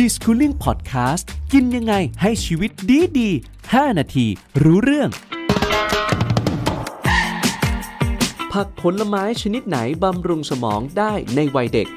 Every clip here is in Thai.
ดีสคูลิ่งพอดแคสต์ กินยังไงให้ชีวิตดีดี5นาทีรู้เรื่อง ผักผลไม้ชนิดไหนบำรุงสมองได้ในวัยเด็ก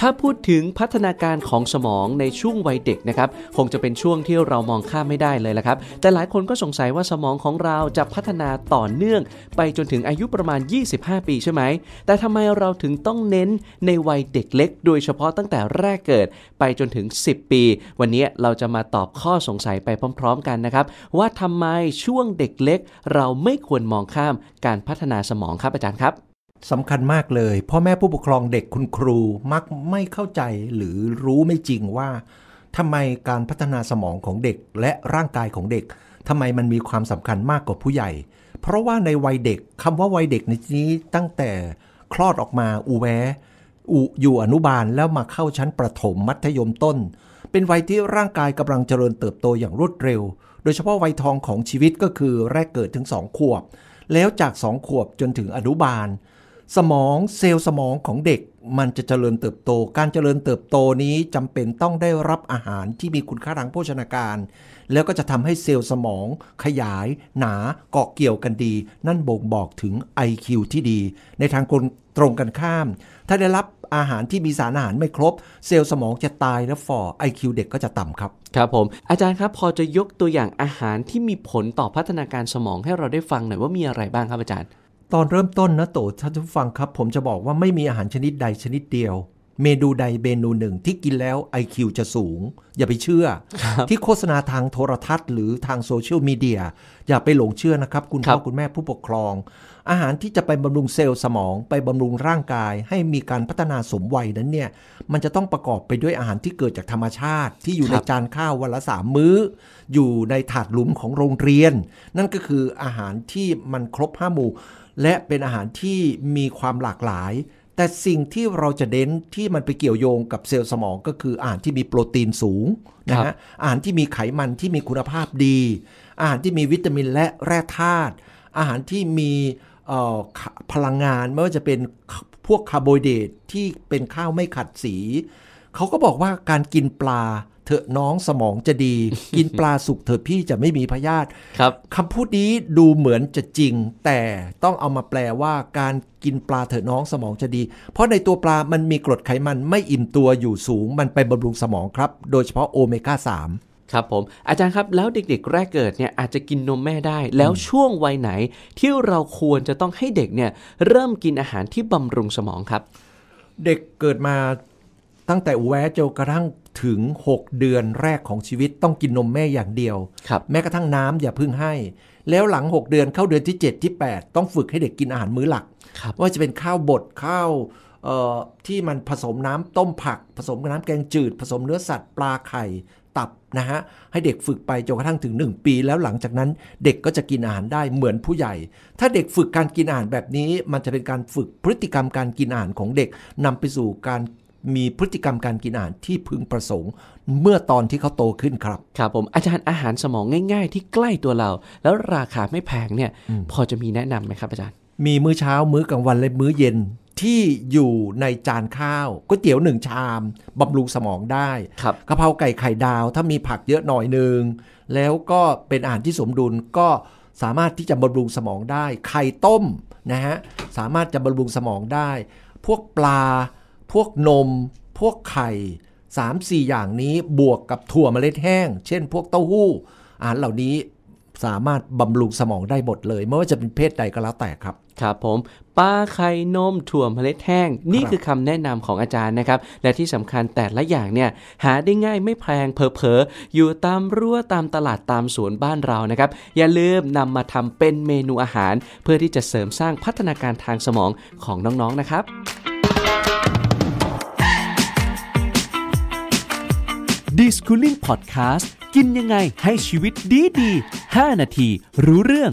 ถ้าพูดถึงพัฒนาการของสมองในช่วงวัยเด็กนะครับคงจะเป็นช่วงที่เรามองข้ามไม่ได้เลยละครับแต่หลายคนก็สงสัยว่าสมองของเราจะพัฒนาต่อเนื่อง ไปจนถึงอายุประมาณ 25 ปีใช่ไหมแต่ทำไมเราถึงต้องเน้นในวัยเด็กเล็กโดยเฉพาะตั้งแต่แรกเกิดไปจนถึง 10 ปี วันนี้เราจะมาตอบข้อสงสัยไปพร้อม ๆกันนะครับ ว่าทำไมช่วงเด็กเล็ก เราไม่ควรมองข้ามการพัฒนาสมองครับอาจารย์ครับสำคัญมากเลยพ่อแม่ผู้ปกครองเด็กคุณครูมักไม่เข้าใจหรือรู้ไม่จริงว่าทำไมการพัฒนาสมองของเด็กและร่างกายของเด็กทำไมมันมีความสำคัญมากกว่าผู้ใหญ่ เพราะว่าในวัยเด็กคำว่าวัยเด็กในที่นี้ตั้งแต่ คลอดออกมาอูแวอุอยู่อนุบาลแล้วมาเข้าชั้นประถมมัธยมต้น เป็นวัยที่ร่างกายกำลังเจริญเติบโตอย่างรวดเร็ว โดยเฉพาะวัยทองของชีวิตก็คือแรกเกิดถึงสองขวบ แล้วจากสองขวบจนถึงอนุบาลสมองเซลล์สมองของเด็กมันจะเจริญเติบโต การเจริญเติบโตนี้จำเป็นต้องได้รับอาหารที่มีคุณค่าทางโภชนาการ แล้วก็จะทำให้เซลล์สมองขยาย หนาเกาะเกี่ยวกันดี นั่นบ่งบอกถึง IQ ที่ดี ในทางตรงกันข้าม ถ้าได้รับอาหารที่มีสารอาหารไม่ครบเซลล์สมองจะตายและฝ่อ IQ เด็กก็จะต่ำครับครับผมอาจารย์ครับพอจะยกตัวอย่างอาหารที่มีผลต่อพัฒนาการสมองให้เราได้ฟังหน่อยว่ามีอะไรบ้างครับอาจารย์ตอนเริ่มต้นนะโตท่านผู้ฟังครับ ผมจะบอกว่าไม่มีอาหารชนิดใดชนิดเดียว เมนูใดเมนูหนึ่งที่กินแล้ว IQ จะสูง อย่าไปเชื่อ ที่โฆษณาทางโทรทัศน์ หรือทางโซเชียลมีเดีย อย่าไปหลงเชื่อนะครับ คุณพ่อคุณแม่ผู้ปกครอง อาหารที่จะไปบำรุงเซลล์สมองไปบำรุงร่างกายให้มีการพัฒนาสมวัยนั้นเนี่ยมันจะต้องประกอบไปด้วยอาหารที่เกิดจากธรรมชาติ ที่อยู่ในจานข้าววันละสามมื้อ อยู่ในถาดหลุมของโรงเรียน นั่นก็คืออาหารที่มันครบห้าหมู่และเป็นอาหารที่มีความหลากหลาย แต่สิ่งที่เราจะเด้นที่มันไปเกี่ยวโยงกับเซลล์สมองก็คืออาหารที่มีโปรตีนสูงนะฮะ อาหารที่มีไขมันที่มีคุณภาพดี อาหารที่มีวิตามินและแร่ธาตุ อาหารที่มีพลังงานไม่ว่าจะเป็นพวกคาร์โบไฮเดรตที่เป็นข้าวไม่ขัดสีเขาก็บอกว่าการกินปลาเถอะน้องสมองจะดี กินปลาสุกเถอะพี่จะไม่มีพยาธิครับคำพูดนี้ดูเหมือนจะจริง แต่ต้องเอามาแปลว่า การกินปลาเถอะน้องสมองจะดี เพราะในตัวปลามันมีกรดไขมันไม่อิ่มตัวอยู่สูงมันไปบำรุงสมองครับ โดยเฉพาะโอเมก้า3ครับผมอาจารย์ครับแล้วเด็ก ๆ แรกเกิดเนี่ยอาจจะกินนมแม่ได้ แล้วช่วงวัยไหน ที่เราควรจะต้องให้เด็กเนี่ยเริ่มกินอาหารที่บำรุงสมองครับ เด็กเกิดมาตั้งแต่แวะจนกระทั่งถึง 6 เดือนแรกของชีวิตต้องกินนมแม่อย่างเดียว แม้กระทั่งน้ำอย่าพึ่งให้ แล้วหลัง 6 เดือนเข้าเดือนที่7ที่ 8 ต้องฝึกให้เด็กกินอาหารมื้อหลัก ว่าจะเป็นข้าวบดข้าวที่มันผสมน้ำต้มผัก ผสมน้ำแกงจืด ผสมเนื้อสัตว์ปลาไข่ตับ นะฮะ ให้เด็กฝึกไปจนกระทั่งถึง 1 ปี แล้วหลังจากนั้นเด็กก็จะกินอาหารได้เหมือนผู้ใหญ่ ถ้าเด็กฝึกการกินอาหารแบบนี้ มันจะเป็นการฝึกพฤติกรรมการกินอาหารของเด็กนำไปสู่การมีพฤติกรรมการกินอาหารที่พึงประสงค์เมื่อตอนที่เขาโตขึ้นครับ ครับผมอาจารย์อาหารสมองง่ายๆที่ใกล้ตัวเรา แล้วราคาไม่แพงเนี่ย พอจะมีแนะนำไหมครับอาจารย์ มีมื้อเช้ามื้อกลางวัน และมื้อเย็น ที่อยู่ในจานข้าวก๋วยเตี๋ยวหนึ่งชามบำรุงสมองได้ ครับกะเพราไก่ไข่ดาว ถ้ามีผักเยอะหน่อยหนึ่งแล้วก็เป็นอาหารที่สมดุลก็สามารถที่จะบำรุงสมองได้ไข่ต้มนะฮะสามารถจะบำรุงสมองได้ พวกปลาพวกนมพวกไข่3-4 อย่างนี้บวกกับถั่วเมล็ดแห้ง เช่น พวกเต้าหู้อาหารเหล่านี้สามารถบำรุงสมองได้หมดเลย ไม่ว่าจะเป็นเพศใดก็แล้วแต่ครับครับ ผมปลาไข่นมถั่วเมล็ดแห้ง นี่คือคำแนะนำของอาจารย์นะครับ และที่สำคัญแต่ละอย่างเนี่ยหาได้ง่ายไม่แพงเพอเพอยู่ตามรั้วตามตลาดตามสวนบ้านเรานะครับ อย่าลืมนำมาทำเป็นเมนูอาหาร เพื่อที่จะเสริมสร้างพัฒนาการทางสมองของน้องๆนนะครับดิ s c o o l i n g Podcast กินยังไงให้ชีวิตดีดี5นาทีรู้เรื่อง